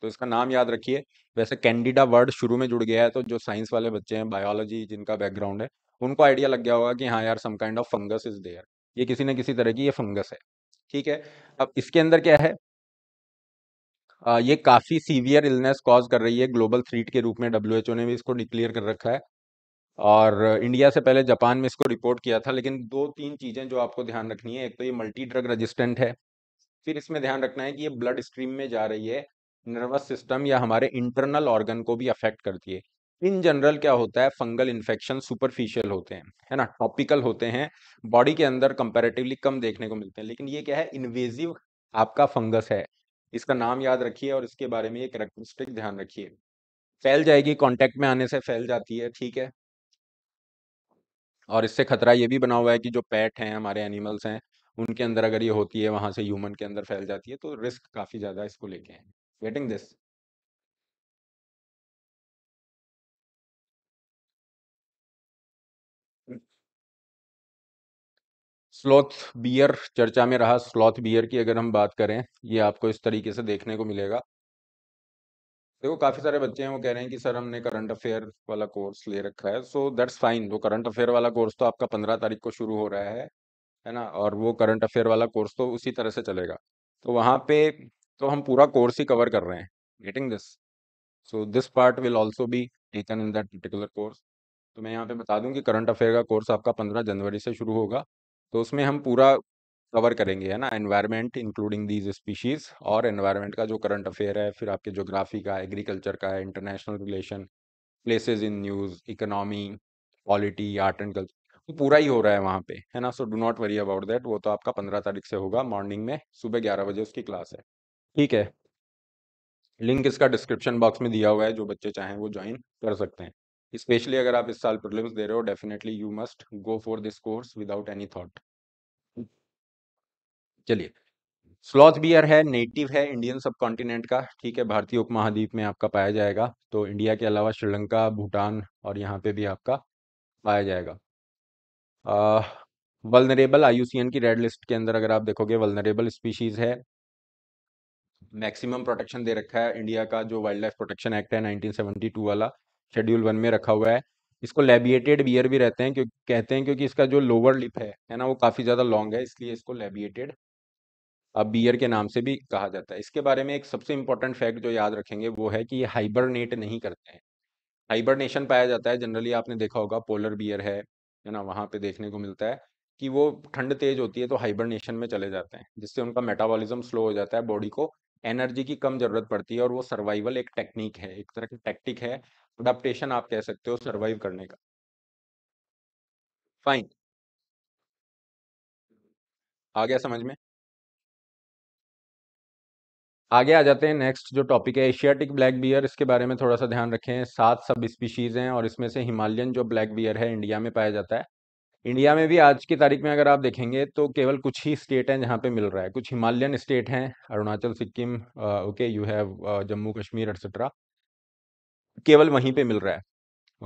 तो इसका नाम याद रखिए वैसे कैंडिडा वर्ड शुरू में जुड़ गया है तो जो साइंस वाले बच्चे हैं बायोलॉजी जिनका बैकग्राउंड है उनको आइडिया लग गया होगा कि हाँ यार some kind of fungus is there ये किसी न किसी तरह की ये फंगस है ठीक है अब इसके अंदर क्या है आ, ये काफ़ी सीवियर इलनेस कॉज कर रही है ग्लोबल थ्रीट के रूप में ओ ने भी इसको डिक्लेयर कर रखा है और इंडिया से पहले जापान में इसको रिपोर्ट किया था लेकिन दो तीन चीज़ें जो आपको ध्यान रखनी है एक तो ये मल्टी ड्रग रजिस्टेंट है फिर इसमें ध्यान रखना है कि ये ब्लड स्ट्रीम में जा रही है नर्वस सिस्टम या हमारे इंटरनल ऑर्गन को भी अफेक्ट करती है इन जनरल क्या होता है फंगल इन्फेक्शन सुपरफिशियल होते हैं है ना टॉपिकल होते हैं बॉडी के अंदर कंपेरेटिवली कम देखने को मिलते हैं लेकिन ये क्या है इन्वेजिव आपका फंगस है इसका नाम याद रखिए और इसके बारे में ये करेक्टरिस्टिक ध्यान रखिए फैल जाएगी कांटेक्ट में आने से फैल जाती है ठीक है और इससे खतरा ये भी बना हुआ है कि जो पैट हैं हमारे एनिमल्स हैं उनके अंदर अगर ये होती है वहां से ह्यूमन के अंदर फैल जाती है तो रिस्क काफी ज्यादा इसको लेके हैं वेटिंग दिस स्लॉथ बियर चर्चा में रहा स्लॉथ बियर की अगर हम बात करें ये आपको इस तरीके से देखने को मिलेगा देखो काफी सारे बच्चे हैं वो कह रहे हैं कि सर हमने करंट अफेयर वाला कोर्स ले रखा है सो दैट्स फाइन वो करंट अफेयर वाला कोर्स तो आपका पंद्रह तारीख को शुरू हो रहा है है ना और वो करंट अफेयर वाला कोर्स तो उसी तरह से चलेगा तो वहाँ पे तो हम पूरा कोर्स ही कवर कर रहे हैं getting this so this part will also be taken in that particular course तो मैं यहाँ पे बता दूँ कि करंट अफेयर का कोर्स आपका पंद्रह जनवरी से शुरू होगा तो उसमें हम पूरा कवर करेंगे है ना एनवायरनमेंट इंक्लूडिंग दीज स्पीशीज और एनवायरनमेंट का जो करंट अफेयर है फिर आपके जोग्राफी का एग्रीकल्चर का international relation places in news economy polity art and culture वो पूरा ही हो रहा है वहाँ पे है ना so do not worry about that वो तो आपका पंद्रह तारीख से होगा मॉर्निंग में सुबह ग्यारह बजे उसकी क्लास है ठीक है लिंक इसका डिस्क्रिप्शन बॉक्स में दिया हुआ है जो बच्चे चाहें वो ज्वाइन कर सकते हैं स्पेशली अगर आप इस साल प्रॉब्लम्स दे रहे हो definitely you must go for this course without any thought चलिए स्लॉथ बियर है नेटिव है इंडियन सब कॉन्टिनेंट का ठीक है भारतीय उपमहाद्वीप में आपका पाया जाएगा तो इंडिया के अलावा श्रीलंका भूटान और यहाँ पे भी आपका पाया जाएगा वल्नरेबल वलनरेबल आईयूसीएन की रेड लिस्ट के अंदर अगर आप देखोगे वलनरेबल स्पीशीज है मैक्सिमम प्रोटेक्शन दे रखा है इंडिया का जो वाइल्ड लाइफ प्रोटेक्शन एक्ट है नाइनटीन वाला शेड्यूल वन में रखा हुआ है इसको लेबिएटेड बियर भी रहते हैं क्योंकि कहते हैं क्योंकि इसका जो लोअर लिप है है ना वो काफ़ी ज़्यादा लॉन्ग है इसलिए इसको लेबिएटेड अब बियर के नाम से भी कहा जाता है इसके बारे में एक सबसे इंपॉर्टेंट फैक्ट जो याद रखेंगे वो है कि ये हाइबरनेट नहीं करते हैं हाइबरनेशन पाया जाता है जनरली आपने देखा होगा पोलर बियर है है ना वहाँ पे देखने को मिलता है कि वो ठंड तेज होती है तो हाइबरनेशन में चले जाते हैं जिससे उनका मेटाबॉलिज्म स्लो हो जाता है बॉडी को एनर्जी की कम जरूरत पड़ती है और वो सर्वाइवल एक टेक्निक है एक तरह की टेक्टिक है अडाप्टेशन आप कह सकते हो सर्वाइव करने का फाइन आ गया समझ में आगे आ जाते हैं नेक्स्ट जो टॉपिक है एशियाटिक ब्लैक बियर इसके बारे में थोड़ा सा ध्यान रखें सात सब स्पीशीज़ हैं और इसमें से हिमालयन जो ब्लैक बियर है इंडिया में पाया जाता है इंडिया में भी आज की तारीख में अगर आप देखेंगे तो केवल कुछ ही स्टेट हैं जहाँ पे मिल रहा है कुछ हिमालयन स्टेट हैं Arunachal Sikkim okay you have Jammu Kashmir etcetera केवल वहीं पे मिल रहा है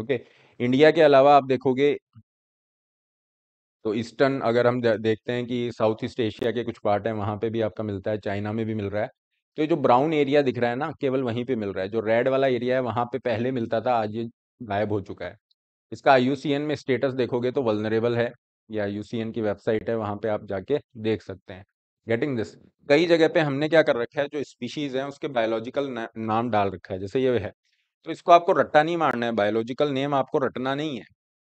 ओके okay. इंडिया के अलावा आप देखोगे तो ईस्टर्न अगर हम देखते हैं कि साउथ ईस्ट एशिया के कुछ पार्ट हैं वहाँ पे भी आपका मिलता है चाइना में भी मिल रहा है तो ये जो ब्राउन एरिया दिख रहा है ना केवल वहीं पे मिल रहा है जो रेड वाला एरिया है वहाँ पे पहले मिलता था आज ये गायब हो चुका है इसका आई में स्टेटस देखोगे तो वलनरेबल है या यू की वेबसाइट है वहाँ पे आप जाके देख सकते हैं गेटिंग दिस कई जगह पे हमने क्या कर रखा है जो स्पीशीज है उसके बायोलॉजिकल ना, नाम डाल रखा है जैसे ये है तो इसको आपको रट्टा नहीं मारना है बायोलॉजिकल नेम आपको रटना नहीं है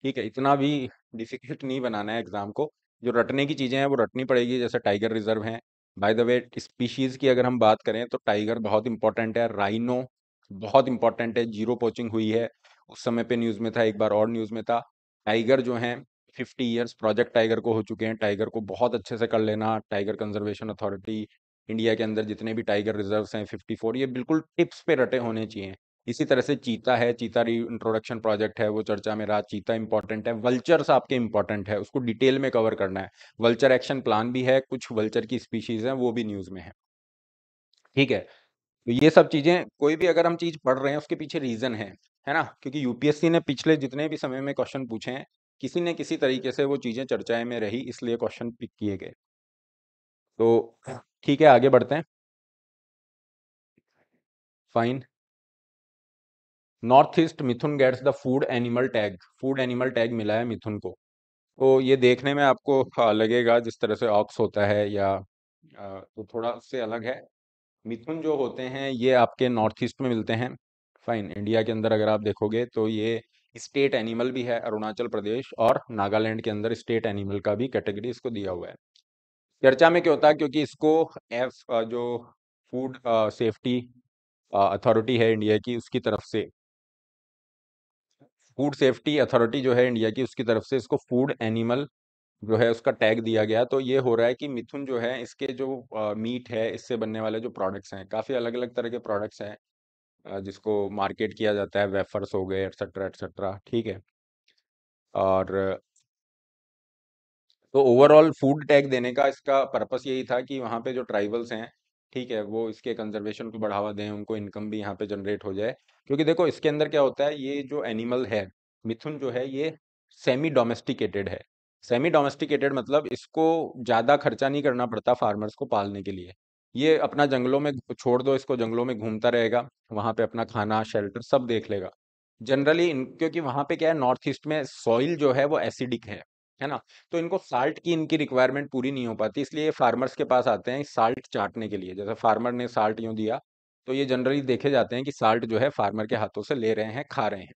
ठीक है इतना भी डिफिकल्ट नहीं बनाना है एग्जाम को जो रटने की चीज़ें हैं वो रटनी पड़ेगी जैसे टाइगर रिजर्व है बाय द वे स्पीशीज़ की अगर हम बात करें तो टाइगर बहुत इंपॉर्टेंट है राइनो बहुत इंपॉर्टेंट है जीरो पोचिंग हुई है उस समय पे न्यूज़ में था एक बार और न्यूज़ में था टाइगर जो है फिफ्टी ईयर्स प्रोजेक्ट टाइगर को हो चुके हैं टाइगर को बहुत अच्छे से कर लेना टाइगर कंजर्वेशन अथॉरिटी इंडिया के अंदर जितने भी टाइगर रिजर्व्स हैं 54 ये बिल्कुल टिप्स पे रटे होने चाहिए इसी तरह से चीता है चीता री इंट्रोडक्शन प्रोजेक्ट है वो चर्चा में रहा चीता इंपॉर्टेंट है वल्चर्स आपके इंपॉर्टेंट है उसको डिटेल में कवर करना है वल्चर एक्शन प्लान भी है कुछ वल्चर की स्पीशीज है वो भी न्यूज़ में है ठीक है तो ये सब चीज़ें कोई भी अगर हम चीज़ पढ़ रहे हैं उसके पीछे रीज़न है है ना क्योंकि यूपीएससी ने पिछले जितने भी समय में क्वेश्चन पूछे हैं किसी न किसी तरीके से वो चीज़ें चर्चाएं में रही इसलिए क्वेश्चन पिक किए गए तो ठीक है आगे बढ़ते हैं fine north east Mithun gets the food animal tag food animal tag मिला है मिथुन को तो ये देखने में आपको हाँ, लगेगा जिस तरह से ऑक्स होता है या तो थोड़ा उससे अलग है मिथुन जो होते हैं ये आपके नॉर्थ ईस्ट में मिलते हैं फाइन इंडिया के अंदर अगर आप देखोगे तो ये स्टेट एनिमल भी है अरुणाचल प्रदेश और नागालैंड के अंदर स्टेट एनिमल का भी कैटेगरी इसको दिया हुआ है चर्चा में क्या होता है क्योंकि इसको एफ जो फूड सेफ्टी अथॉरिटी है इंडिया की उसकी तरफ से फूड सेफ्टी अथॉरिटी जो है इंडिया की उसकी तरफ से इसको फूड एनिमल जो है उसका टैग दिया गया तो ये हो रहा है कि मिथुन जो है इसके जो आ, मीट है इससे बनने वाले जो प्रोडक्ट्स हैं काफ़ी अलग अलग तरह के प्रोडक्ट्स हैं जिसको मार्केट किया जाता है वेफर्स हो गए एट्सट्रा एट्सट्रा ठीक है और तो ओवरऑल फूड टैग देने का इसका पर्पस यही था कि वहाँ पे जो ट्राइबल्स हैं ठीक है वो इसके कंजर्वेशन को बढ़ावा दें उनको इनकम भी यहाँ पे जनरेट हो जाए क्योंकि देखो इसके अंदर क्या होता है ये जो एनिमल है मिथुन जो है ये सेमी डोमेस्टिकेटेड है सेमी डोमेस्टिकेटेड मतलब इसको ज़्यादा खर्चा नहीं करना पड़ता फार्मर्स को पालने के लिए ये अपना जंगलों में छोड़ दो इसको जंगलों में घूमता रहेगा वहाँ पे अपना खाना शेल्टर सब देख लेगा जनरली इन क्योंकि वहाँ पे क्या है नॉर्थ ईस्ट में सॉइल जो है वो एसिडिक है है ना तो इनको साल्ट की इनकी रिक्वायरमेंट पूरी नहीं हो पाती इसलिए ये फार्मर्स के पास आते हैं साल्ट चाटने के लिए जैसे फार्मर ने साल्ट यूँ दिया तो ये जनरली देखे जाते हैं कि साल्ट जो है फार्मर के हाथों से ले रहे हैं खा रहे हैं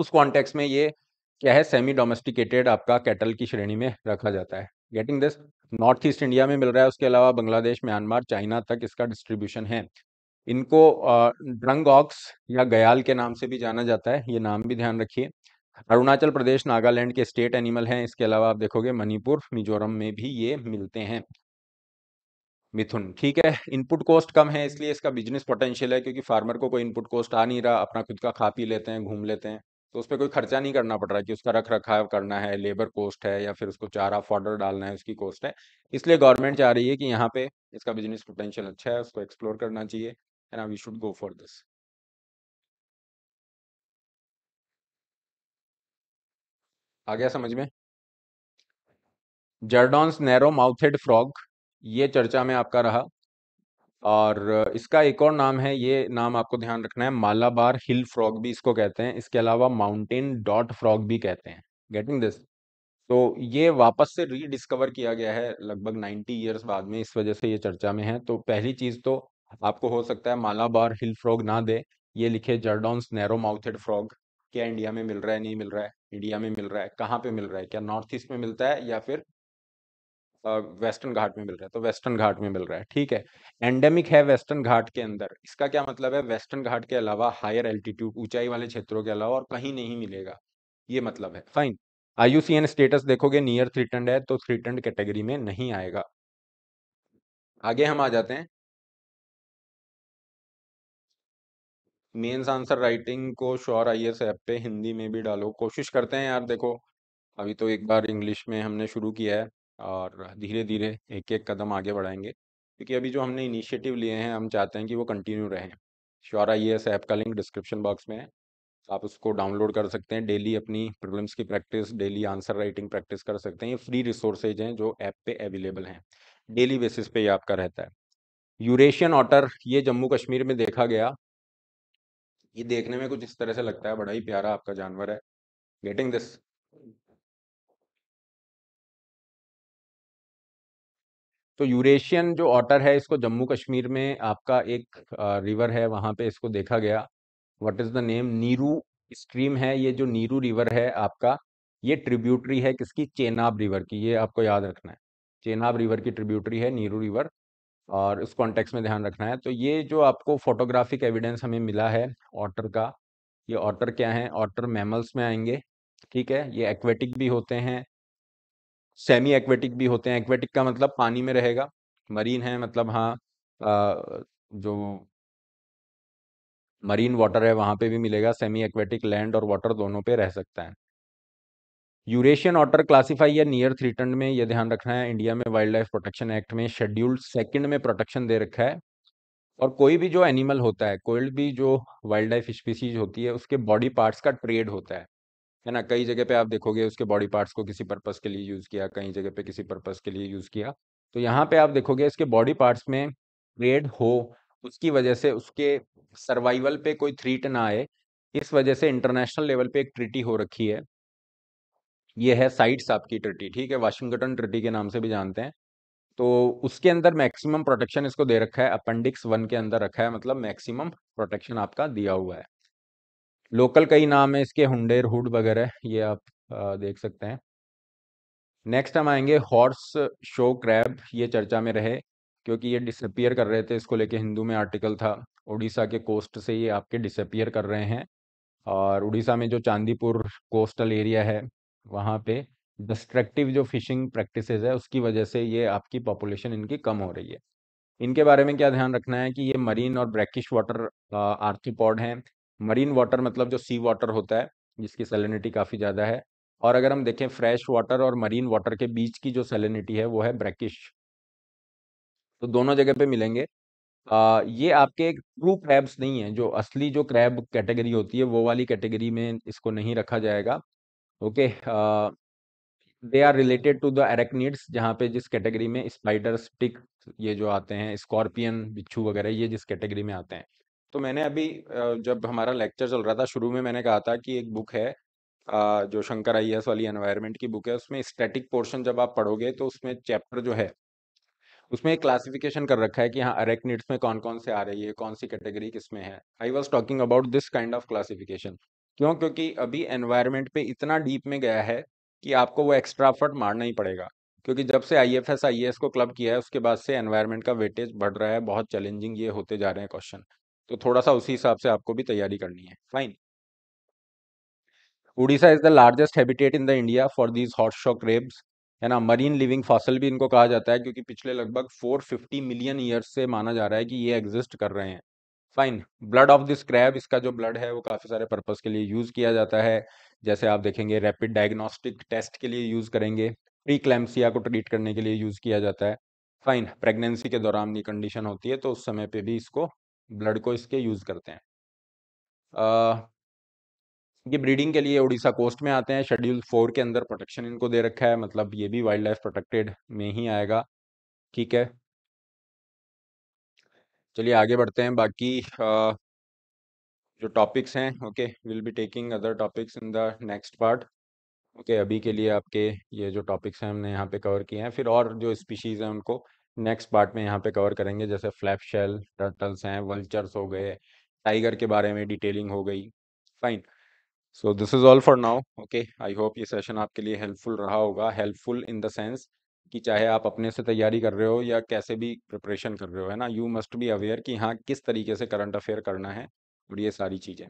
उस कॉन्टेक्स में ये क्या है सेमी डोमेस्टिकेटेड आपका कैटल की श्रेणी में रखा जाता है getting this north east India में मिल रहा है उसके अलावा बांग्लादेश म्यांमार चाइना तक इसका डिस्ट्रीब्यूशन है इनको ड्रंग ऑक्स या गयाल के नाम से भी जाना जाता है ये नाम भी ध्यान रखिए अरुणाचल प्रदेश नागालैंड के स्टेट एनिमल हैं इसके अलावा आप देखोगे मणिपुर मिजोरम में भी ये मिलते हैं मिथुन ठीक है इनपुट कॉस्ट कम है इसलिए इसका बिजनेस पोटेंशियल है क्योंकि फार्मर को कोई इनपुट कॉस्ट आ नहीं रहा अपना खुद का खा पी लेते हैं घूम लेते हैं तो उस पर कोई खर्चा नहीं करना पड़ रहा कि उसका रख रखाव करना है लेबर कॉस्ट है या फिर उसको चारा फॉर्डर डालना है उसकी कॉस्ट है इसलिए गवर्नमेंट चाह रही है कि यहाँ पे इसका बिजनेस पोटेंशियल अच्छा है उसको एक्सप्लोर करना चाहिए and we should go for this आ गया समझ में जर्डॉन्स नैरो माउथेड फ्रॉग ये चर्चा में आपका रहा और इसका एक और नाम है ये नाम आपको ध्यान रखना है मालाबार हिल फ्रॉग भी इसको कहते हैं इसके अलावा माउंटेन डॉट फ्रॉग भी कहते हैं गेटिंग दिस तो ये वापस से रीडिस्कवर किया गया है लगभग 90 इयर्स बाद में इस वजह से ये चर्चा में है तो पहली चीज़ तो आपको हो सकता है मालाबार हिल फ्रॉग ना दे ये लिखे जर्डॉन्स नैरो माउथेड फ्रॉग क्या इंडिया में मिल रहा है नहीं मिल रहा है इंडिया में मिल रहा है कहाँ पे मिल रहा है क्या नॉर्थ ईस्ट में मिलता है या फिर वेस्टर्न घाट में मिल रहा है तो वेस्टर्न घाट में मिल रहा है ठीक है एंडेमिक है वेस्टर्न घाट के अंदर इसका क्या मतलब है वेस्टर्न घाट के अलावा हायर एल्टीट्यूड ऊंचाई वाले क्षेत्रों के अलावा और कहीं नहीं मिलेगा ये मतलब है फाइन आईयूसीएन स्टेटस देखोगे नियर थ्रीटेंड है तो थ्रीटेंड कैटेगरी में नहीं आएगा आगे हम आ जाते हैं मेन्स आंसर राइटिंग को श्योर आई एस ऐप पे हिंदी में भी डालो कोशिश करते हैं यार देखो अभी तो एक बार इंग्लिश में हमने शुरू किया है और धीरे धीरे एक एक कदम आगे बढ़ाएंगे क्योंकि अभी जो हमने इनिशिएटिव लिए हैं हम चाहते हैं कि वो कंटिन्यू रहें श्योर आई एस ऐप का लिंक डिस्क्रिप्शन बॉक्स में है आप उसको डाउनलोड कर सकते हैं डेली अपनी प्रॉब्लम्स की practice daily answer writing practice कर सकते हैं ये फ्री रिसोर्सेज हैं जो ऐप पे अवेलेबल हैं डेली बेसिस पे ये आपका रहता है यूरेशियन ऑटर ये जम्मू कश्मीर में देखा गया ये देखने में कुछ इस तरह से लगता है बड़ा ही प्यारा आपका जानवर है गेटिंग दिस तो यूरेशियन जो ऑटर है इसको जम्मू कश्मीर में आपका एक रिवर है वहां पे इसको देखा गया व्हाट इज़ द नेम नीरू स्ट्रीम है ये जो नीरू रिवर है आपका ये ट्रिब्यूटरी है किसकी चेनाब रिवर की ये आपको याद रखना है चेनाब रिवर की ट्रिब्यूटरी है नीरू रिवर और उस कॉन्टेक्स्ट में ध्यान रखना है तो ये जो आपको फोटोग्राफिक एविडेंस हमें मिला है ऑटर का ये ऑटर क्या है ऑटर मैमल्स में आएंगे ठीक है ये एक्वेटिक भी होते हैं सेमी एक्वेटिक भी होते हैं एक्वेटिक का मतलब पानी में रहेगा मरीन है मतलब हाँ जो मरीन वाटर है वहाँ पे भी मिलेगा सेमी एक्वेटिक लैंड और वाटर दोनों पे रह सकता है यूरेशियन ऑटर क्लासीफाई या नियर थ्रीटन में यह ध्यान रखना है इंडिया में वाइल्ड लाइफ प्रोटेक्शन एक्ट में शेड्यूल सेकंड में प्रोटेक्शन दे रखा है और कोई भी जो एनिमल होता है कोई भी जो वाइल्ड लाइफ स्पीसीज होती है उसके बॉडी पार्ट्स का ट्रेड होता है है ना कई जगह पे आप देखोगे उसके बॉडी पार्ट्स को किसी पर्पस के लिए यूज़ किया कई जगह पे किसी पर्पस के लिए यूज़ किया तो यहाँ पे आप देखोगे इसके बॉडी पार्ट्स में ट्रेड हो उसकी वजह से उसके सर्वाइवल पे कोई थ्रीट ना आए इस वजह से इंटरनेशनल लेवल पे एक ट्रिटी हो रखी है ये है साइट्स आपकी ट्रिटी ठीक है वाशिंगटन ट्रिटी के नाम से भी जानते हैं तो उसके अंदर मैक्सिमम प्रोटेक्शन इसको दे रखा है अपेंडिक्स वन के अंदर रखा है मतलब मैक्सिमम प्रोटेक्शन आपका दिया हुआ है लोकल कई नाम है इसके हुडेर हुड वगैरह ये आप देख सकते हैं नेक्स्ट हम आएंगे हॉर्स शो क्रैब ये चर्चा में रहे क्योंकि ये डिसअपियर कर रहे थे इसको लेके हिंदू में आर्टिकल था उड़ीसा के कोस्ट से ये आपके डिसअपियर कर रहे हैं और उड़ीसा में जो चांदीपुर कोस्टल एरिया है वहाँ पे डिस्ट्रक्टिव जो फिशिंग प्रैक्टिस है उसकी वजह से ये आपकी पॉपुलेशन इनकी कम हो रही है इनके बारे में क्या ध्यान रखना है कि ये मरीन और ब्रैकिश वाटर आर्थीपॉड हैं मरीन वाटर मतलब जो सी वाटर होता है जिसकी सेलिनिटी काफ़ी ज़्यादा है और अगर हम देखें फ्रेश वाटर और मरीन वाटर के बीच की जो सेलिनिटी है वो है ब्रैकिश तो दोनों जगह पे मिलेंगे आ, ये आपके ट्रू क्रैब्स नहीं है जो असली जो क्रैब कैटेगरी होती है वो वाली कैटेगरी में इसको नहीं रखा जाएगा okay they are related to the arachnids जहाँ पे जिस कैटेगरी में स्पाइडर स्टिक ये जो आते हैं स्कॉर्पियन बिच्छू वगैरह ये जिस कैटेगरी में आते हैं तो मैंने अभी जब हमारा लेक्चर चल रहा था शुरू में मैंने कहा था कि एक बुक है जो शंकर आई वाली एनवायरमेंट की बुक है उसमें स्टैटिक पोर्शन जब आप पढ़ोगे तो उसमें चैप्टर जो है उसमें एक क्लासिफिकेशन कर रखा है कि हाँ अरेक्निड्स में कौन कौन से आ रही है कौन सी कैटेगरी किसमें है I was talking about this kind of classification क्यों क्योंकि अभी एनवायरमेंट पे इतना डीप में गया है कि आपको वो एक्स्ट्रा एफर्ट मारना ही पड़ेगा क्योंकि जब से I F S I S को क्लब किया है उसके बाद से एनवायरमेंट का वेटेज बढ़ रहा है बहुत चैलेंजिंग ये होते जा रहे हैं क्वेश्चन तो थोड़ा सा उसी हिसाब से आपको भी तैयारी करनी है fine Orissa is the largest habitat in the India for these हॉट शॉक रेब्स है ना मरीन लिविंग फॉसल भी इनको कहा जाता है क्योंकि पिछले लगभग 450 मिलियन ईयर से माना जा रहा है कि ये एग्जिस्ट कर रहे हैं fine blood of this crab इसका जो ब्लड है वो काफ़ी सारे पर्पज़ के लिए यूज़ किया जाता है जैसे आप देखेंगे रैपिड डायग्नोस्टिक टेस्ट के लिए यूज़ करेंगे प्री क्लैम्सिया को ट्रीट करने के लिए यूज़ किया जाता है फाइन प्रेगनेंसी के दौरान ये कंडीशन होती है तो उस समय पे भी इसको ब्लड को इसके यूज़ करते हैं आ, ये ब्रीडिंग के लिए उड़ीसा कोस्ट में आते हैं शेड्यूल फोर के अंदर प्रोटेक्शन इनको दे रखा है मतलब ये भी वाइल्ड लाइफ प्रोटेक्टेड में ही आएगा ठीक है चलिए आगे बढ़ते हैं बाकी आ, जो टॉपिक्स हैं okay will be taking other topics in the next part okay अभी के लिए आपके ये जो टॉपिक्स हैं हमने यहाँ पे कवर किए हैं फिर और जो स्पीशीज़ हैं उनको नेक्स्ट पार्ट में यहाँ पे कवर करेंगे जैसे फ्लैप शेल टर्टल्स हैं वल्चर्स हो गए टाइगर के बारे में डिटेलिंग हो गई fine so this is all for now okay I hope ये सेशन आपके लिए हेल्पफुल रहा होगा हेल्पफुल इन द सेंस कि चाहे आप अपने से तैयारी कर रहे हो या कैसे भी प्रिपरेशन कर रहे हो है ना यू मस्ट बी अवेयर कि हाँ किस तरीके से करंट अफेयर करना है और ये सारी चीज़ें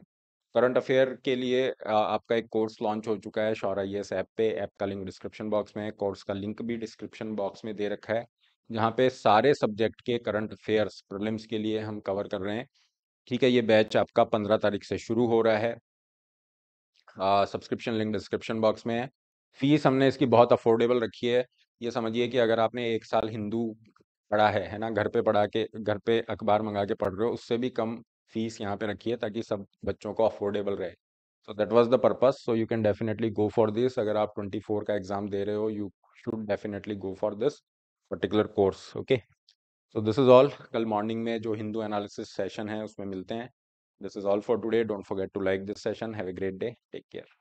करंट अफेयर के लिए आ, आपका एक कोर्स लॉन्च हो चुका है शौर आई ऐप पे ऐप का लिंक डिस्क्रिप्शन बॉक्स में है कोर्स का लिंक भी डिस्क्रिप्शन बॉक्स में दे रखा है जहाँ पे सारे सब्जेक्ट के करंट अफेयर्स प्रॉब्लम्स के लिए हम कवर कर रहे हैं ठीक है ये बैच आपका पंद्रह तारीख से शुरू हो रहा है सब्सक्रिप्शन लिंक डिस्क्रिप्शन बॉक्स में है फीस हमने इसकी बहुत अफोर्डेबल रखी है ये समझिए कि अगर आपने एक साल हिंदू पढ़ा है है ना घर पे पढ़ा के घर पे अखबार मंगा के पढ़ रहे हो उससे भी कम फीस यहाँ पे रखी है ताकि सब बच्चों को अफोर्डेबल रहे so that was the purpose so you can definitely go for this अगर आप ट्वेंटी फोर का एग्जाम दे रहे हो you should definitely go for this particular course okay so this is all कल मॉर्निंग में जो हिंदू एनालिसिस सेशन है उसमें मिलते हैं this is all for today don't forget to like this session have a great day take care